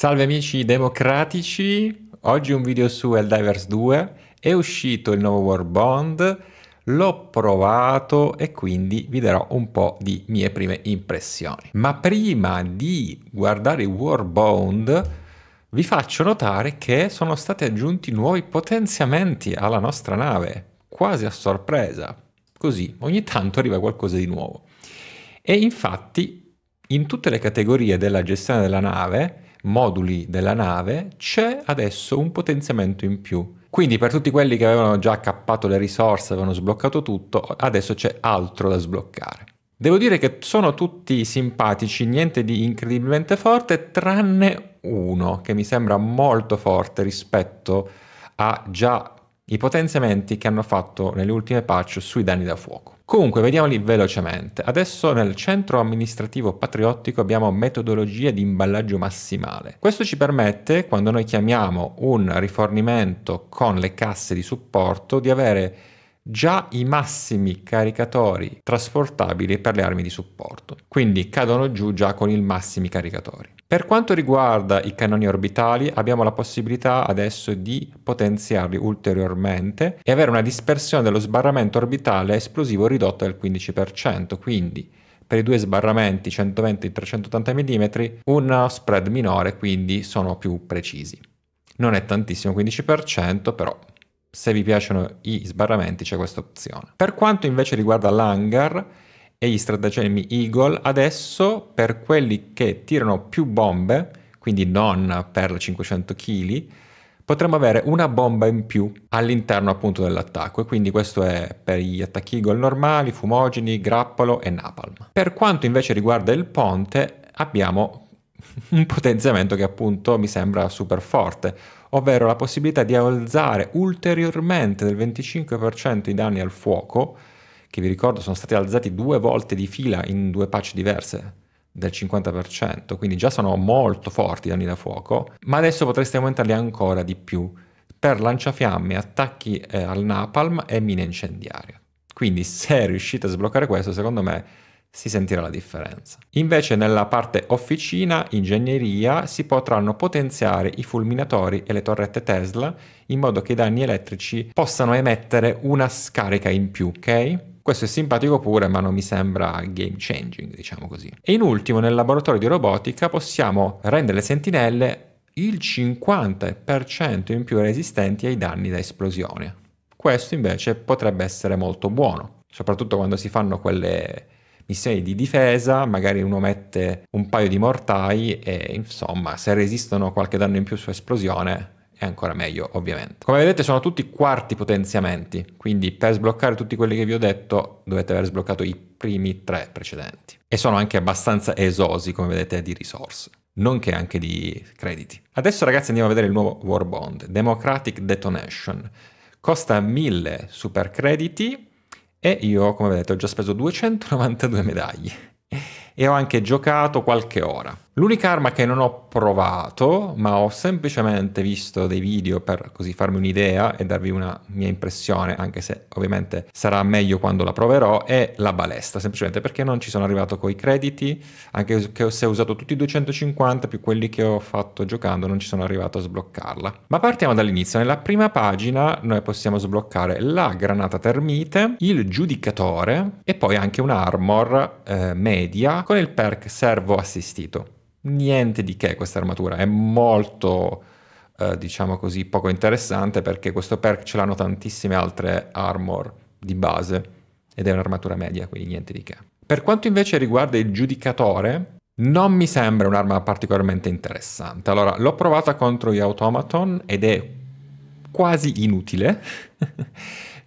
Salve amici democratici, oggi un video su Helldivers 2, è uscito il nuovo War Bond, l'ho provato e quindi vi darò un po' di mie prime impressioni. Ma prima di guardare War Bond vi faccio notare che sono stati aggiunti nuovi potenziamenti alla nostra nave, quasi a sorpresa. Così, ogni tanto arriva qualcosa di nuovo. E infatti, in tutte le categorie della gestione della nave, moduli della nave c'è adesso un potenziamento in più. Quindi per tutti quelli che avevano già accappato le risorse, avevano sbloccato tutto, adesso c'è altro da sbloccare. Devo dire che sono tutti simpatici, niente di incredibilmente forte, tranne uno che mi sembra molto forte rispetto a già i potenziamenti che hanno fatto nelle ultime patch sui danni da fuoco. Comunque, vediamoli velocemente. Adesso nel centro amministrativo patriottico abbiamo metodologie di imballaggio massimale. Questo ci permette, quando noi chiamiamo un rifornimento con le casse di supporto, di avere già i massimi caricatori trasportabili per le armi di supporto, quindi cadono giù già con i massimi caricatori. Per quanto riguarda i cannoni orbitali abbiamo la possibilità adesso di potenziarli ulteriormente e avere una dispersione dello sbarramento orbitale esplosivo ridotta del 15%, quindi per i due sbarramenti 120 e 380 mm uno spread minore, quindi sono più precisi. Non è tantissimo 15%, però se vi piacciono i sbarramenti c'è questa opzione. Per quanto invece riguarda l'hangar e gli stratagemmi Eagle, adesso per quelli che tirano più bombe, quindi non per 500 kg, potremmo avere una bomba in più all'interno appunto dell'attacco e quindi questo è per gli attacchi Eagle normali, fumogeni, grappolo e napalm. Per quanto invece riguarda il ponte abbiamo un potenziamento che appunto mi sembra super forte, ovvero la possibilità di alzare ulteriormente del 25% i danni al fuoco, che vi ricordo sono stati alzati due volte di fila in due patch diverse del 50%, quindi già sono molto forti i danni da fuoco, ma adesso potreste aumentarli ancora di più per lanciafiamme, attacchi eh, al napalm e mine incendiarie. Quindi se riuscite a sbloccare questo, secondo me si sentirà la differenza. Invece nella parte officina, ingegneria, si potranno potenziare i fulminatori e le torrette Tesla in modo che i danni elettrici possano emettere una scarica in più, ok? Questo è simpatico pure, ma non mi sembra game changing, diciamo così. E in ultimo, nel laboratorio di robotica possiamo rendere le sentinelle il 50% in più resistenti ai danni da esplosione. Questo invece potrebbe essere molto buono, soprattutto quando si fanno quelle missioni di difesa, magari uno mette un paio di mortai e insomma se resistono qualche danno in più su esplosione è ancora meglio ovviamente. Come vedete sono tutti quarti potenziamenti, quindi per sbloccare tutti quelli che vi ho detto dovete aver sbloccato i primi tre precedenti e sono anche abbastanza esosi come vedete di risorse nonché anche di crediti. Adesso ragazzi andiamo a vedere il nuovo War Bond, Democratic Detonation. Costa 1000 super crediti e io, come vedete, ho già speso 292 medaglie e ho anche giocato qualche ora. L'unica arma che non ho provato, ma ho semplicemente visto dei video per così farmi un'idea e darvi una mia impressione, anche se ovviamente sarà meglio quando la proverò, è la balestra, semplicemente perché non ci sono arrivato coi crediti, anche se ho usato tutti i 250 più quelli che ho fatto giocando, non ci sono arrivato a sbloccarla. Ma partiamo dall'inizio, nella prima pagina noi possiamo sbloccare la granata termite, il giudicatore e poi anche un armor eh, media con il perk servo assistito niente di che questa armatura, è molto, eh, diciamo così, poco interessante perché questo perk ce l'hanno tantissime altre armor di base ed è un'armatura media, quindi niente di che. Per quanto invece riguarda il giudicatore, non mi sembra un'arma particolarmente interessante. Allora, l'ho provata contro gli automaton ed è quasi inutile.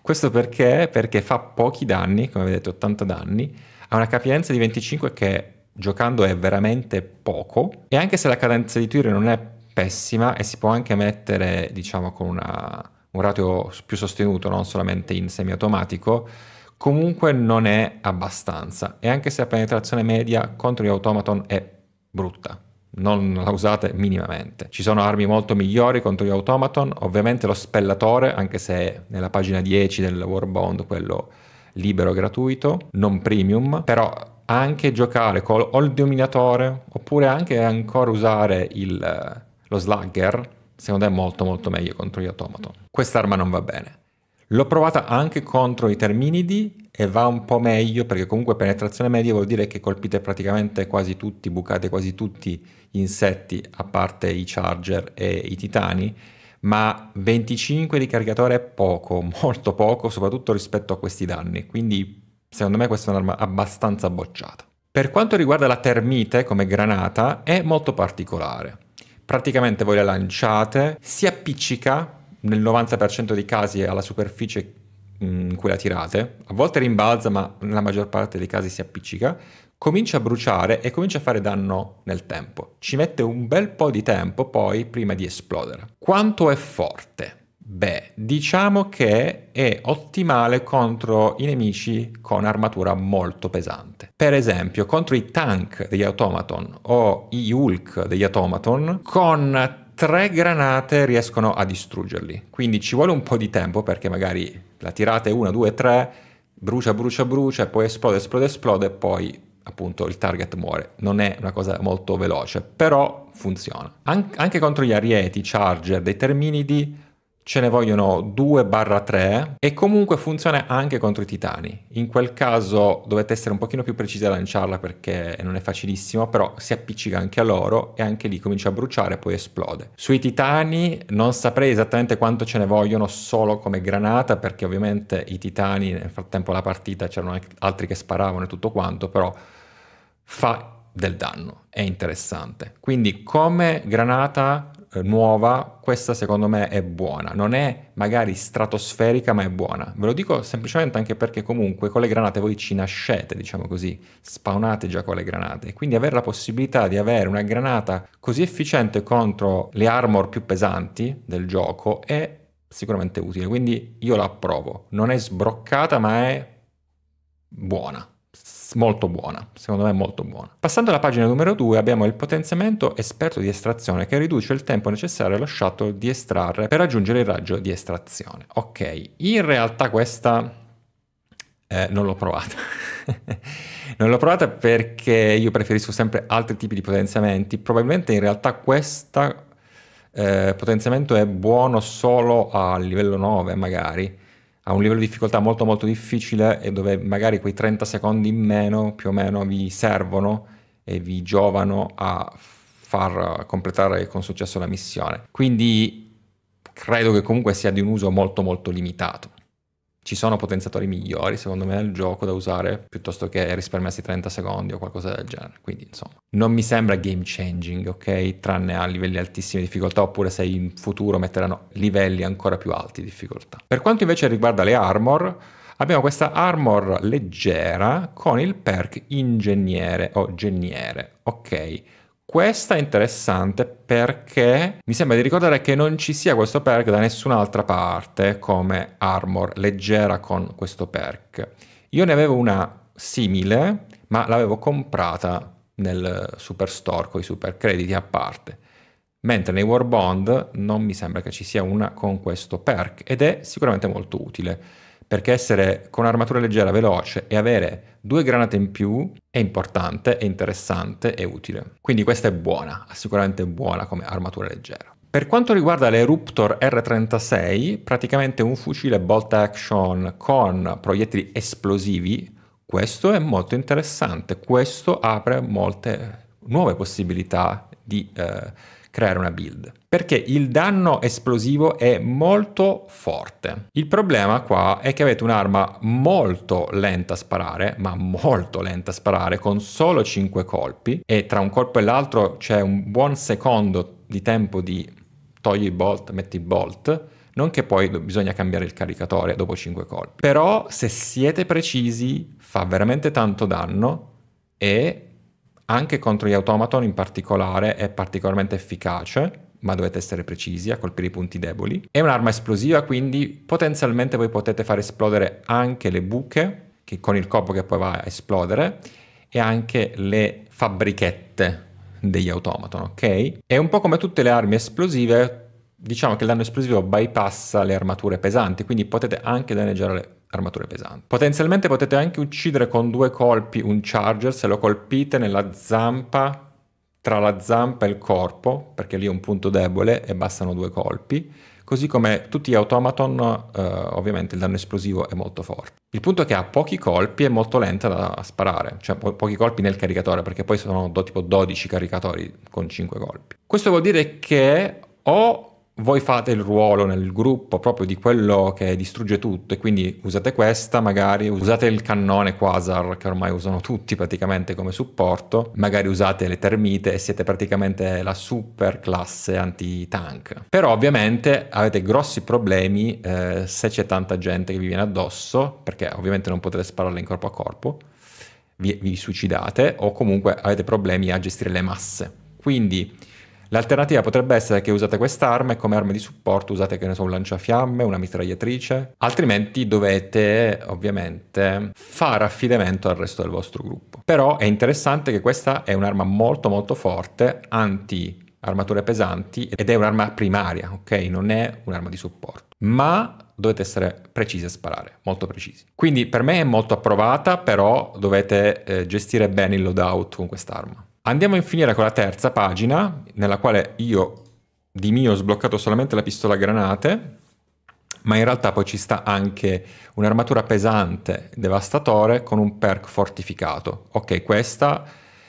Questo perché? Perché fa pochi danni, come vedete 80 danni, ha una capienza di 25 che giocando è veramente poco e anche se la cadenza di tiro non è pessima e si può anche mettere diciamo con una, un ratio più sostenuto non solamente in semiautomatico comunque non è abbastanza e anche se la penetrazione media contro gli automaton è brutta non la usate minimamente. Ci sono armi molto migliori contro gli automaton, ovviamente lo spellatore, anche se nella pagina 10 del Warbond quello libero gratuito, non premium, però anche giocare con o il dominatore oppure anche ancora usare il, lo slugger, secondo me è molto molto meglio contro gli automaton. Quest'arma non va bene. L'ho provata anche contro i terminidi e va un po' meglio perché comunque penetrazione media vuol dire che colpite praticamente quasi tutti, bucate quasi tutti gli insetti a parte i charger e i titani, ma 25 di caricatore è poco, molto poco, soprattutto rispetto a questi danni, quindi Secondo me questa è un'arma abbastanza bocciata. Per quanto riguarda la termite come granata è molto particolare. Praticamente voi la lanciate, si appiccica nel 90% dei casi alla superficie mm, in cui la tirate, a volte rimbalza ma nella maggior parte dei casi si appiccica, comincia a bruciare e comincia a fare danno nel tempo. Ci mette un bel po' di tempo poi prima di esplodere. Quanto è forte? Beh, diciamo che è ottimale contro i nemici con armatura molto pesante. Per esempio, contro i tank degli automaton o i Hulk degli automaton, con tre granate riescono a distruggerli. Quindi ci vuole un po' di tempo perché magari la tirate 1, 2, 3, brucia, brucia, brucia, poi esplode, esplode, esplode e poi appunto il target muore. Non è una cosa molto veloce, però funziona. An- anche contro gli arieti, charger, dei terminidi ce ne vogliono 2-3 e comunque funziona anche contro i titani. In quel caso dovete essere un pochino più precisi a lanciarla perché non è facilissimo, però si appiccica anche a loro e anche lì comincia a bruciare e poi esplode. Sui titani non saprei esattamente quanto ce ne vogliono solo come granata perché ovviamente i titani nel frattempo la partita c'erano altri che sparavano e tutto quanto, però fa del danno, è interessante. Quindi come granata eh, nuova, questa secondo me è buona. Non è magari stratosferica, ma è buona. Ve lo dico semplicemente anche perché comunque con le granate voi ci nascete, diciamo così, spawnate già con le granate. quindi avere la possibilità di avere una granata così efficiente contro le armor più pesanti del gioco è sicuramente utile. Quindi io la approvo. Non è sbroccata, ma è buona molto buona, secondo me molto buona. Passando alla pagina numero 2 abbiamo il potenziamento esperto di estrazione che riduce il tempo necessario allo shuttle di estrarre per raggiungere il raggio di estrazione. Ok, in realtà questa eh, non l'ho provata. non l'ho provata perché io preferisco sempre altri tipi di potenziamenti. Probabilmente in realtà questo eh, potenziamento è buono solo a livello 9 magari a un livello di difficoltà molto molto difficile e dove magari quei 30 secondi in meno più o meno vi servono e vi giovano a far completare con successo la missione. Quindi credo che comunque sia di un uso molto molto limitato. Ci sono potenziatori migliori, secondo me, nel gioco da usare piuttosto che risparmiarsi 30 secondi o qualcosa del genere. Quindi, insomma, non mi sembra game changing, ok? Tranne a livelli altissimi di difficoltà, oppure se in futuro metteranno livelli ancora più alti di difficoltà. Per quanto invece riguarda le armor, abbiamo questa armor leggera con il perk ingegnere o geniere, ok? Questa è interessante perché mi sembra di ricordare che non ci sia questo perk da nessun'altra parte come armor leggera con questo perk. Io ne avevo una simile, ma l'avevo comprata nel Superstore con i super crediti a parte. Mentre nei War Bond non mi sembra che ci sia una con questo perk ed è sicuramente molto utile perché essere con armatura leggera, veloce e avere due granate in più è importante, è interessante e utile. Quindi questa è buona, sicuramente buona come armatura leggera. Per quanto riguarda le Ruptor R36, praticamente un fucile bolt action con proiettili esplosivi, questo è molto interessante, questo apre molte nuove possibilità di... Eh, creare una build. Perché il danno esplosivo è molto forte. Il problema qua è che avete un'arma molto lenta a sparare, ma molto lenta a sparare, con solo 5 colpi, e tra un colpo e l'altro c'è un buon secondo di tempo di togli il bolt, metti il bolt, non che poi bisogna cambiare il caricatore dopo 5 colpi. Però se siete precisi fa veramente tanto danno e anche contro gli automaton in particolare è particolarmente efficace ma dovete essere precisi a colpire i punti deboli. È un'arma esplosiva, quindi potenzialmente voi potete far esplodere anche le buche, che con il corpo che poi va a esplodere, e anche le fabbrichette degli automaton, ok? È un po' come tutte le armi esplosive, diciamo che il danno esplosivo bypassa le armature pesanti, quindi potete anche danneggiare armature pesanti. Potenzialmente potete anche uccidere con due colpi un charger se lo colpite nella zampa, tra la zampa e il corpo, perché lì è un punto debole e bastano due colpi. Così come tutti gli automaton, eh, ovviamente il danno esplosivo è molto forte. Il punto è che ha pochi colpi e molto lenta da sparare, cioè po- pochi colpi nel caricatore, perché poi sono do, tipo 12 caricatori con 5 colpi. Questo vuol dire che o voi fate il ruolo nel gruppo proprio di quello che distrugge tutto e quindi usate questa magari, usate il cannone quasar che ormai usano tutti praticamente come supporto, magari usate le termite e siete praticamente la super classe anti-tank. Però ovviamente avete grossi problemi eh, se c'è tanta gente che vi viene addosso, perché ovviamente non potete spararle in corpo a corpo, vi, vi suicidate o comunque avete problemi a gestire le masse. Quindi L'alternativa potrebbe essere che usate quest'arma e come arma di supporto usate che ne so un lanciafiamme, una mitragliatrice, altrimenti dovete ovviamente fare affidamento al resto del vostro gruppo. Però è interessante che questa è un'arma molto molto forte, anti armature pesanti ed è un'arma primaria, ok? Non è un'arma di supporto. Ma dovete essere precisi a sparare, molto precisi. Quindi per me è molto approvata, però dovete eh, gestire bene il loadout con quest'arma. Andiamo a finire con la terza pagina, nella quale io di mio ho sbloccato solamente la pistola granate, ma in realtà poi ci sta anche un'armatura pesante, devastatore, con un perk fortificato. Ok, questa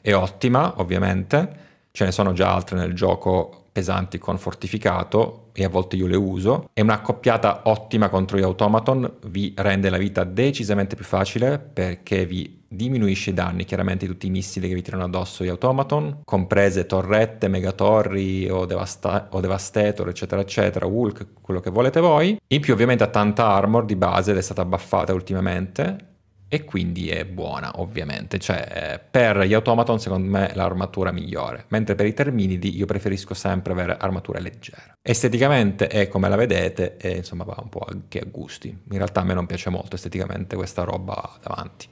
è ottima, ovviamente, ce ne sono già altre nel gioco pesanti con fortificato, e a volte io le uso. È una coppiata ottima contro gli automaton, vi rende la vita decisamente più facile perché vi diminuisce i danni chiaramente tutti i missili che vi tirano addosso gli automaton, comprese torrette, megatorri o, devasta- o devastator, eccetera, eccetera, Hulk, quello che volete voi. In più ovviamente ha tanta armor di base ed è stata buffata ultimamente e quindi è buona ovviamente, cioè eh, per gli automaton secondo me l'armatura migliore, mentre per i terminidi io preferisco sempre avere armature leggere. Esteticamente è come la vedete e insomma va un po' anche a gusti, in realtà a me non piace molto esteticamente questa roba davanti.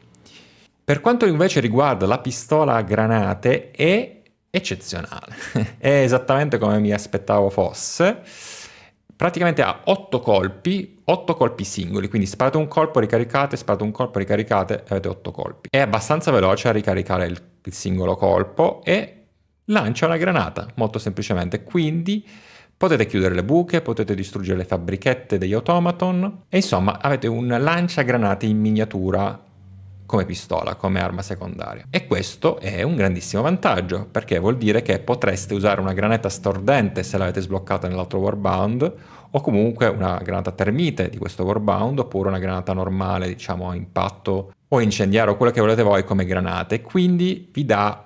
Per quanto invece riguarda la pistola a granate è eccezionale, è esattamente come mi aspettavo fosse praticamente ha 8 colpi, 8 colpi singoli, quindi sparate un colpo, ricaricate, sparate un colpo, ricaricate, e avete 8 colpi. È abbastanza veloce a ricaricare il, il singolo colpo e lancia una granata, molto semplicemente. Quindi potete chiudere le buche, potete distruggere le fabbrichette degli automaton e insomma avete un lancia granate in miniatura come pistola, come arma secondaria. E questo è un grandissimo vantaggio, perché vuol dire che potreste usare una granata stordente se l'avete sbloccata nell'altro warbound, o comunque una granata termite di questo warbound, oppure una granata normale, diciamo, a impatto o incendiare o quello che volete voi come granate, quindi vi dà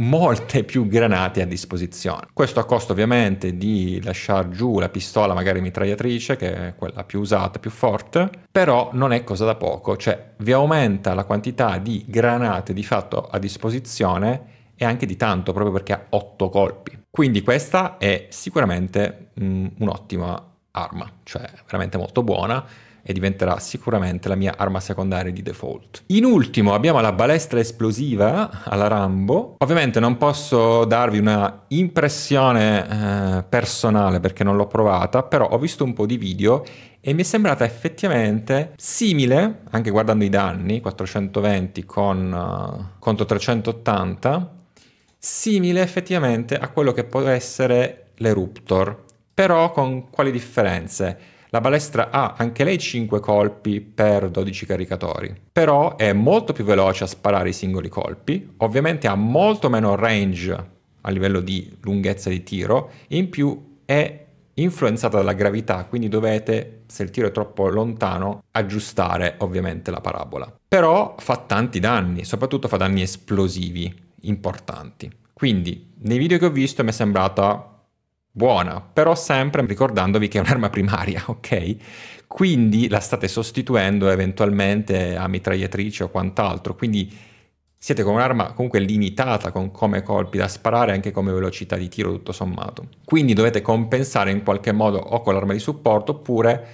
molte più granate a disposizione. Questo a costo ovviamente di lasciare giù la pistola magari mitragliatrice, che è quella più usata, più forte, però non è cosa da poco, cioè vi aumenta la quantità di granate di fatto a disposizione e anche di tanto, proprio perché ha 8 colpi. Quindi questa è sicuramente mh, mm, un'ottima arma, cioè veramente molto buona e diventerà sicuramente la mia arma secondaria di default. In ultimo abbiamo la balestra esplosiva alla Rambo. Ovviamente non posso darvi una impressione eh, personale perché non l'ho provata, però ho visto un po' di video e mi è sembrata effettivamente simile, anche guardando i danni, 420 con, uh, contro 380, simile effettivamente a quello che può essere l'Eruptor, però con quali differenze? La balestra ha anche lei 5 colpi per 12 caricatori, però è molto più veloce a sparare i singoli colpi, ovviamente ha molto meno range a livello di lunghezza di tiro, in più è influenzata dalla gravità, quindi dovete, se il tiro è troppo lontano, aggiustare ovviamente la parabola. Però fa tanti danni, soprattutto fa danni esplosivi importanti. Quindi nei video che ho visto mi è sembrata buona, però sempre ricordandovi che è un'arma primaria, ok? Quindi la state sostituendo eventualmente a mitragliatrice o quant'altro, quindi siete con un'arma comunque limitata con come colpi da sparare e anche come velocità di tiro tutto sommato. Quindi dovete compensare in qualche modo o con l'arma di supporto oppure,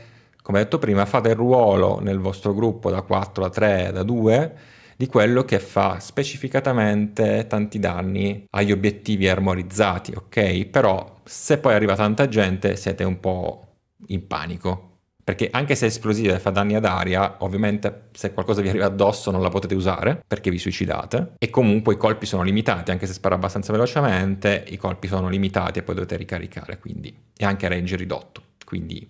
come detto prima, fate il ruolo nel vostro gruppo da 4 a 3, da 2 di quello che fa specificatamente tanti danni agli obiettivi armorizzati, ok? Però se poi arriva tanta gente siete un po' in panico. Perché anche se è esplosiva e fa danni ad aria, ovviamente se qualcosa vi arriva addosso non la potete usare perché vi suicidate. E comunque i colpi sono limitati, anche se spara abbastanza velocemente, i colpi sono limitati e poi dovete ricaricare, quindi è anche range ridotto. Quindi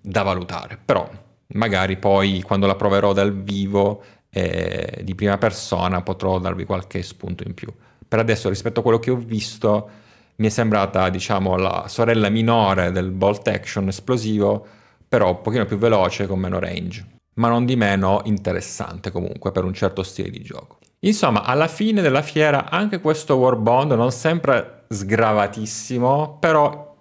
da valutare. Però magari poi quando la proverò dal vivo eh, di prima persona potrò darvi qualche spunto in più. Per adesso rispetto a quello che ho visto mi è sembrata diciamo la sorella minore del bolt action esplosivo, però un pochino più veloce con meno range, ma non di meno interessante comunque per un certo stile di gioco. Insomma, alla fine della fiera anche questo Warbond non sempre sgravatissimo, però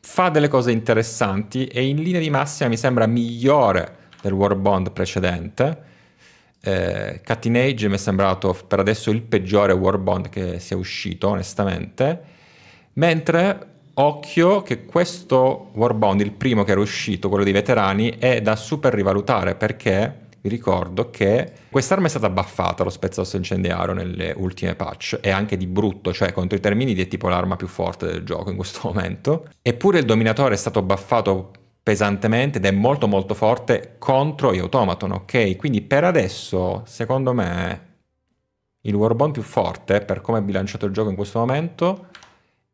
fa delle cose interessanti e in linea di massima mi sembra migliore del Warbond precedente eh, Cutting Age mi è sembrato per adesso il peggiore War Bond che sia uscito, onestamente. Mentre occhio che questo War Bond, il primo che era uscito, quello dei veterani, è da super rivalutare perché vi ricordo che quest'arma è stata buffata, lo spezzosso incendiario, nelle ultime patch e anche di brutto, cioè contro i termini è tipo l'arma più forte del gioco in questo momento. Eppure il dominatore è stato buffato pesantemente ed è molto molto forte contro gli automaton, ok? Quindi per adesso, secondo me, il Warbond più forte, per come è bilanciato il gioco in questo momento,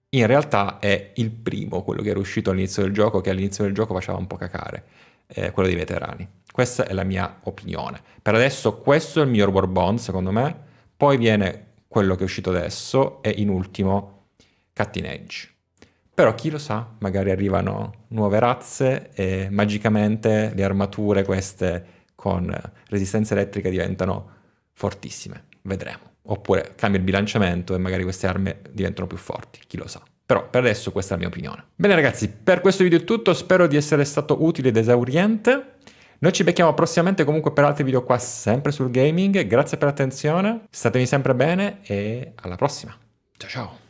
in realtà è il primo, quello che era uscito all'inizio del gioco, che all'inizio del gioco faceva un po' cacare, eh, quello dei veterani. Questa è la mia opinione. Per adesso questo è il miglior Warbond, secondo me, poi viene quello che è uscito adesso e in ultimo Cutting Edge. Però chi lo sa, magari arrivano nuove razze e magicamente le armature queste con resistenza elettrica diventano fortissime, vedremo. Oppure cambia il bilanciamento e magari queste armi diventano più forti, chi lo sa. Però per adesso questa è la mia opinione. Bene ragazzi, per questo video è tutto, spero di essere stato utile ed esauriente. Noi ci becchiamo prossimamente comunque per altri video qua sempre sul gaming, grazie per l'attenzione, statemi sempre bene e alla prossima. Ciao ciao!